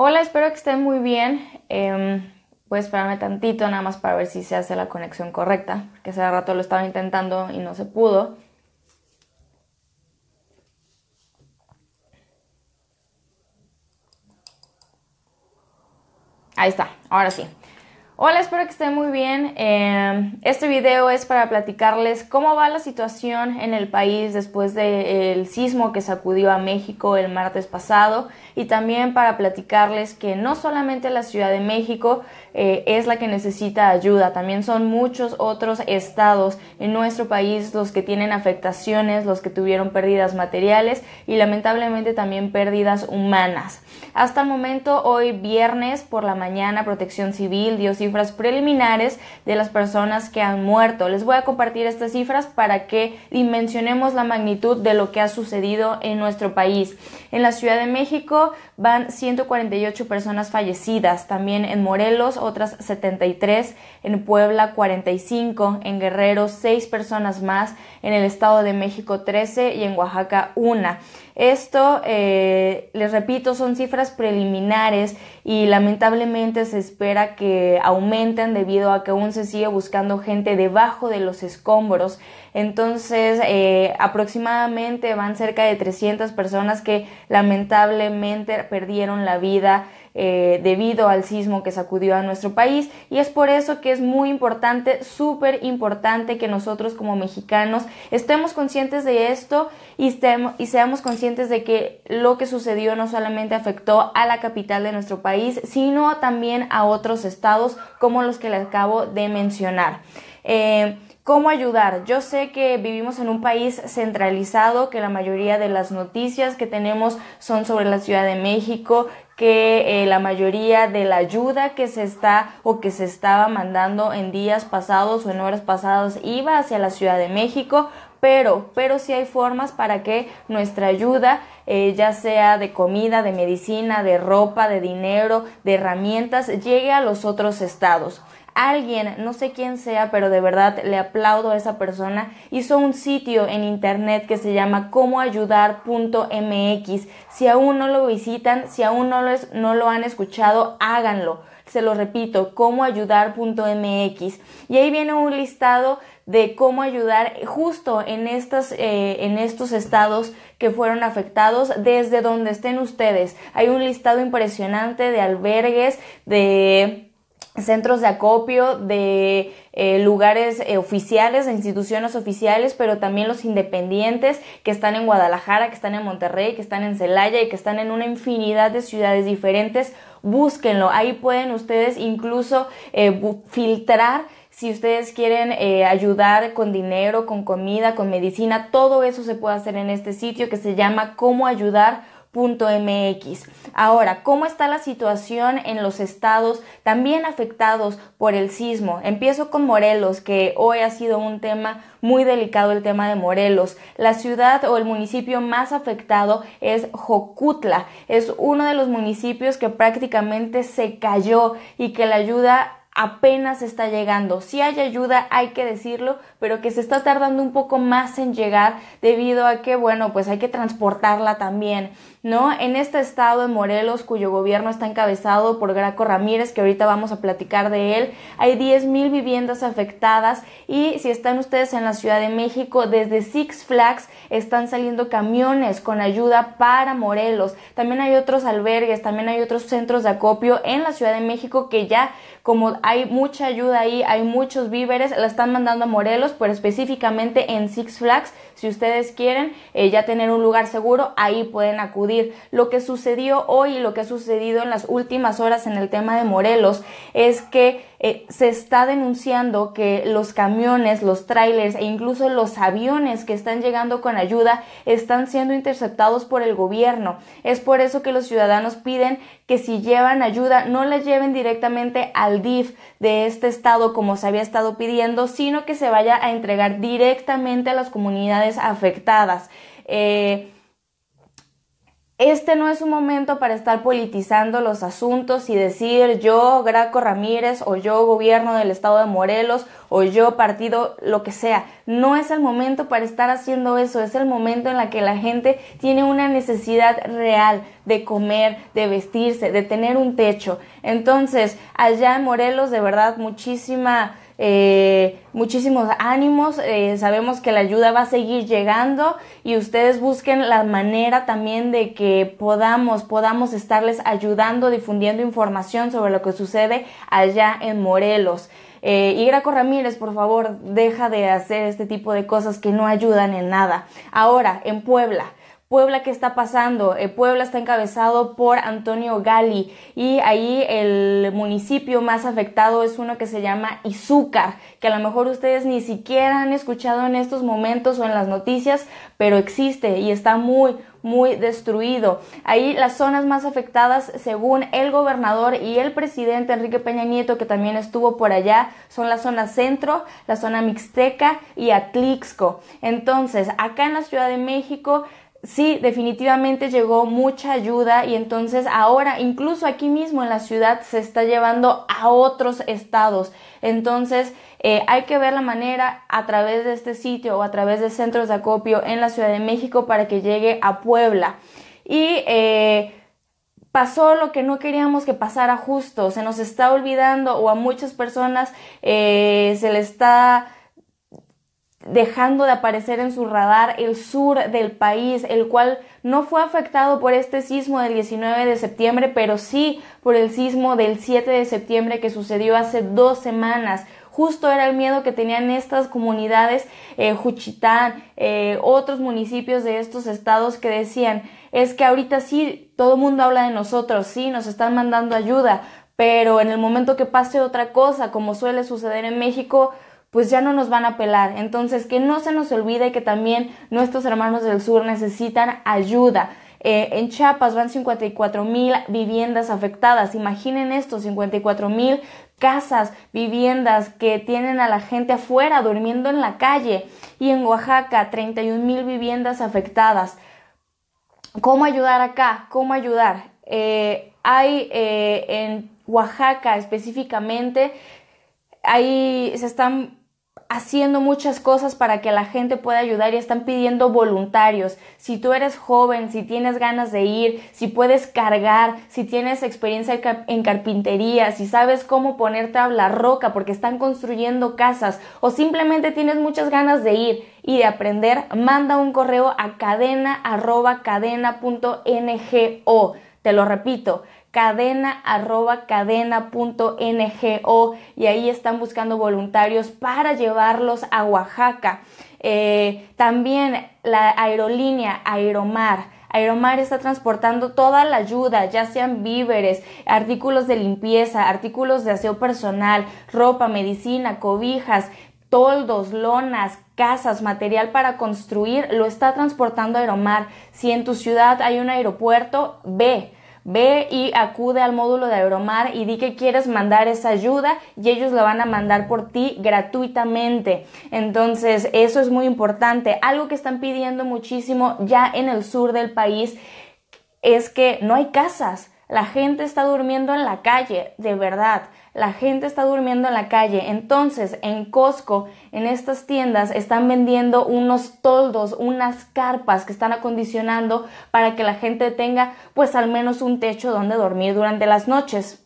Hola, espero que estén muy bien. Eh, voy a esperarme tantito nada más para ver si se hace la conexión correcta, porque hace rato lo estaba intentando y no se pudo. Ahí está, ahora sí. Hola, espero que estén muy bien. Em, este video es para platicarles cómo va la situación en el país después del sismo que sacudió a México el martes pasado y también para platicarles que no solamente la Ciudad de México eh, es la que necesita ayuda, también son muchos otros estados en nuestro país los que tienen afectaciones, los que tuvieron pérdidas materiales y lamentablemente también pérdidas humanas. Hasta el momento, hoy viernes por la mañana, Protección Civil Dios y cifras preliminares de las personas que han muerto. Les voy a compartir estas cifras para que dimensionemos la magnitud de lo que ha sucedido en nuestro país. En la Ciudad de México van 148 personas fallecidas, también en Morelos otras 73, en Puebla 45, en Guerrero 6 personas más, en el Estado de México 13 y en Oaxaca 1. Esto, eh, les repito, son cifras preliminares y lamentablemente se espera que aumenten debido a que aún se sigue buscando gente debajo de los escombros. Entonces, eh, aproximadamente van cerca de 300 personas que lamentablemente perdieron la vida eh, debido al sismo que sacudió a nuestro país y es por eso que es muy importante, súper importante que nosotros como mexicanos estemos conscientes de esto y, seamos conscientes de que lo que sucedió no solamente afectó a la capital de nuestro país, sino también a otros estados como los que le acabo de mencionar. Eh, ¿Cómo ayudar? Yo sé que vivimos en un país centralizado, que la mayoría de las noticias que tenemos son sobre la Ciudad de México, que eh, la mayoría de la ayuda que se está o que se estaba mandando en días pasados o en horas pasadas iba hacia la Ciudad de México, pero, pero sí hay formas para que nuestra ayuda, eh, ya sea de comida, de medicina, de ropa, de dinero, de herramientas, llegue a los otros estados alguien, no sé quién sea, pero de verdad le aplaudo a esa persona, hizo un sitio en internet que se llama comoayudar.mx. Si aún no lo visitan, si aún no lo, han escuchado, háganlo se lo repito, comoayudar.mx. Y ahí viene un listado de cómo ayudar justo eh, en estos estados que fueron afectados desde donde estén ustedes. Hay un listado impresionante de albergues, de centros de acopio, de eh, lugares eh, oficiales, de instituciones oficiales, pero también los independientes que están en Guadalajara, que están en Monterrey, que están en Celaya y que están en una infinidad de ciudades diferentes. Búsquenlo, ahí pueden ustedes incluso eh, filtrar si ustedes quieren ayudar con dinero, con comida, con medicina, todo eso se puede hacer en este sitio que se llama cómo ayudar .mx. Ahora, ¿cómo está la situación en los estados también afectados por el sismo? Empiezo con Morelos, que hoy ha sido un tema muy delicado el tema de Morelos. La ciudad o el municipio más afectado es Jocutla. Es uno de los municipios que prácticamente se cayó y que la ayuda apenas está llegando. Si hay ayuda, hay que decirlo, pero que se está tardando un poco más en llegar debido a que, bueno, pues hay que transportarla también. ¿no? En este estado de Morelos, cuyo gobierno está encabezado por Graco Ramírez, que ahorita vamos a platicar de él, hay 10.000 viviendas afectadas y si están ustedes en la Ciudad de México, desde Six Flags están saliendo camiones con ayuda para Morelos. También hay otros albergues, también hay otros centros de acopio en la Ciudad de México que ya como hay mucha ayuda ahí, hay muchos víveres, la están mandando a Morelos, pero específicamente en Six Flags si ustedes quieren eh, ya tener un lugar seguro, ahí pueden acudir. Lo que sucedió hoy y lo que ha sucedido en las últimas horas en el tema de Morelos es que eh, se está denunciando que los camiones, los trailers e incluso los aviones que están llegando con ayuda están siendo interceptados por el gobierno. Es por eso que los ciudadanos piden que si llevan ayuda no la lleven directamente al DIF de este estado como se había estado pidiendo, sino que se vaya a entregar directamente a las comunidades afectadas. Eh, este no es un momento para estar politizando los asuntos y decir yo, Graco Ramírez, o yo, gobierno del estado de Morelos, o yo, partido, lo que sea. No es el momento para estar haciendo eso, es el momento en la que la gente tiene una necesidad real de comer, de vestirse, de tener un techo. Entonces, allá en Morelos, de verdad, muchísima eh, muchísimos ánimos, eh, sabemos que la ayuda va a seguir llegando y ustedes busquen la manera también de que podamos, podamos estarles ayudando, difundiendo información sobre lo que sucede allá en Morelos. y eh, Graco Ramírez, por favor, deja de hacer este tipo de cosas que no ayudan en nada. Ahora, en Puebla, Puebla, ¿qué está pasando? Eh, Puebla está encabezado por Antonio Gali y ahí el municipio más afectado es uno que se llama Izúcar, que a lo mejor ustedes ni siquiera han escuchado en estos momentos o en las noticias, pero existe y está muy, muy destruido. Ahí las zonas más afectadas, según el gobernador y el presidente Enrique Peña Nieto, que también estuvo por allá, son la zona centro, la zona mixteca y Atlixco. Entonces, acá en la Ciudad de México sí, definitivamente llegó mucha ayuda y entonces ahora, incluso aquí mismo en la ciudad, se está llevando a otros estados. Entonces, eh, hay que ver la manera a través de este sitio o a través de centros de acopio en la Ciudad de México para que llegue a Puebla. Y eh, pasó lo que no queríamos que pasara justo, se nos está olvidando o a muchas personas eh, se le está dejando de aparecer en su radar el sur del país, el cual no fue afectado por este sismo del 19 de septiembre, pero sí por el sismo del 7 de septiembre que sucedió hace dos semanas. Justo era el miedo que tenían estas comunidades, eh, Juchitán, eh, otros municipios de estos estados que decían, es que ahorita sí, todo el mundo habla de nosotros, sí, nos están mandando ayuda, pero en el momento que pase otra cosa, como suele suceder en México, pues ya no nos van a pelar. Entonces, que no se nos olvide que también nuestros hermanos del sur necesitan ayuda. Eh, en Chiapas van 54 mil viviendas afectadas. Imaginen esto, 54 mil casas, viviendas que tienen a la gente afuera durmiendo en la calle. Y en Oaxaca, 31 mil viviendas afectadas. ¿Cómo ayudar acá? ¿Cómo ayudar? Eh, hay eh, en Oaxaca específicamente, ahí se están haciendo muchas cosas para que la gente pueda ayudar y están pidiendo voluntarios. Si tú eres joven, si tienes ganas de ir, si puedes cargar, si tienes experiencia en carpintería, si sabes cómo poner tabla roca porque están construyendo casas o simplemente tienes muchas ganas de ir y de aprender, manda un correo a cadena cadena.ngo. Te lo repito, cadena arroba cadena.ngo y ahí están buscando voluntarios para llevarlos a Oaxaca. Eh, también la aerolínea Aeromar. Aeromar está transportando toda la ayuda, ya sean víveres, artículos de limpieza, artículos de aseo personal, ropa, medicina, cobijas, toldos, lonas, casas, material para construir, lo está transportando Aeromar. Si en tu ciudad hay un aeropuerto, ve Ve y acude al módulo de Aeromar y di que quieres mandar esa ayuda y ellos la van a mandar por ti gratuitamente. Entonces, eso es muy importante. Algo que están pidiendo muchísimo ya en el sur del país es que no hay casas. La gente está durmiendo en la calle, de verdad la gente está durmiendo en la calle. Entonces, en Costco, en estas tiendas, están vendiendo unos toldos, unas carpas que están acondicionando para que la gente tenga pues al menos un techo donde dormir durante las noches.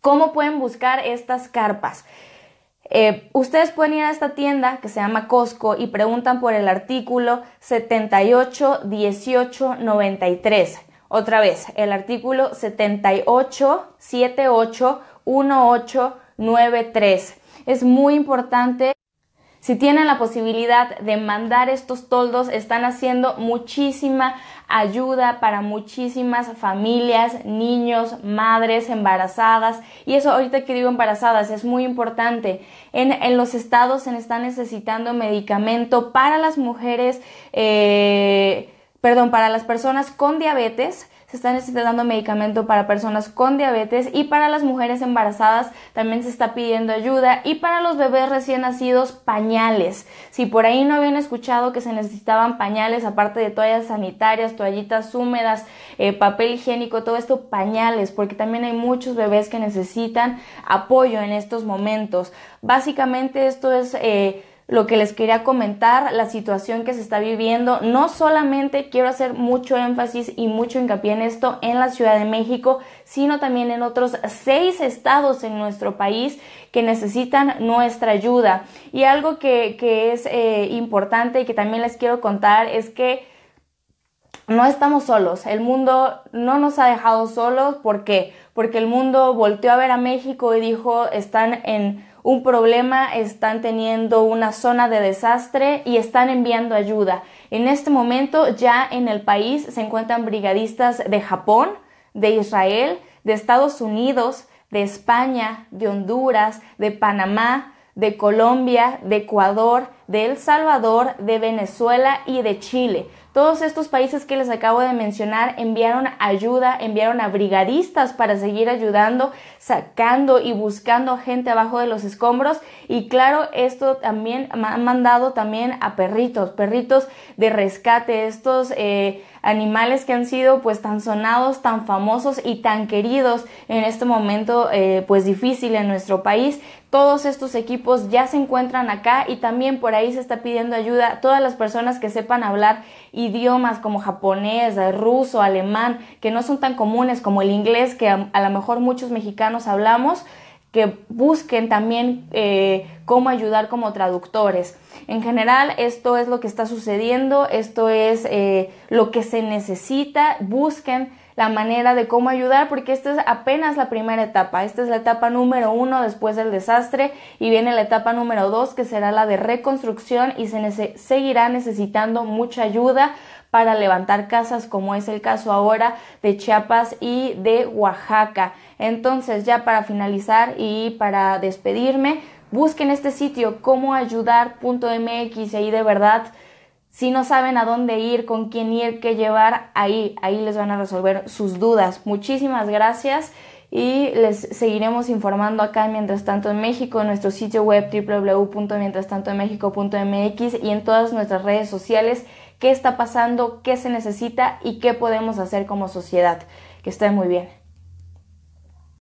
¿Cómo pueden buscar estas carpas? Eh, ustedes pueden ir a esta tienda que se llama Costco y preguntan por el artículo 781893. Otra vez, el artículo 7878. 1893. Es muy importante. Si tienen la posibilidad de mandar estos toldos, están haciendo muchísima ayuda para muchísimas familias, niños, madres embarazadas. Y eso ahorita que digo embarazadas es muy importante. En, los estados se está necesitando medicamento para las mujeres, eh, perdón, para las personas con diabetes se está necesitando medicamento para personas con diabetes y para las mujeres embarazadas también se está pidiendo ayuda y para los bebés recién nacidos pañales. Si por ahí no habían escuchado que se necesitaban pañales, aparte de toallas sanitarias, toallitas húmedas, eh, papel higiénico, todo esto, pañales, porque también hay muchos bebés que necesitan apoyo en estos momentos. Básicamente esto es... Eh, lo que les quería comentar, la situación que se está viviendo. No solamente quiero hacer mucho énfasis y mucho hincapié en esto en la Ciudad de México, sino también en otros seis estados en nuestro país que necesitan nuestra ayuda. Y algo que, es eh, importante y que también les quiero contar es que no estamos solos. El mundo no nos ha dejado solos. ¿Por qué? Porque el mundo volteó a ver a México y dijo, están en un problema, están teniendo una zona de desastre y están enviando ayuda. En este momento ya en el país se encuentran brigadistas de Japón, de Israel, de Estados Unidos, de España, de Honduras, de Panamá, de Colombia, de Ecuador, de El Salvador, de Venezuela y de Chile. Todos estos países que les acabo de mencionar enviaron ayuda, enviaron a brigadistas para seguir ayudando, sacando y buscando gente abajo de los escombros. Y claro, esto también ha mandado también a perritos, perritos de rescate, estos eh, animales que han sido pues tan sonados, tan famosos y tan queridos en este momento eh, pues difícil en nuestro país todos estos equipos ya se encuentran acá y también por ahí se está pidiendo ayuda a todas las personas que sepan hablar idiomas como japonés, ruso, alemán, que no son tan comunes como el inglés que a, lo mejor muchos mexicanos hablamos que busquen también eh, cómo ayudar como traductores. En general, esto es lo que está sucediendo, esto es eh, lo que se necesita, busquen la manera de cómo ayudar, porque esta es apenas la primera etapa. Esta es la etapa número uno después del desastre y viene la etapa número dos, que será la de reconstrucción y se seguirá necesitando mucha ayuda para levantar casas como es el caso ahora de Chiapas y de Oaxaca. Entonces ya para finalizar y para despedirme, busquen este sitio comoayudar.mx y ahí de verdad si no saben a dónde ir, con quién ir, qué llevar, ahí, ahí les van a resolver sus dudas. Muchísimas gracias y les seguiremos informando acá en Mientras Tanto en México, en nuestro sitio web www.mientrastantoenmexico.mx y en todas nuestras redes sociales qué está pasando, qué se necesita y qué podemos hacer como sociedad. Que estén muy bien.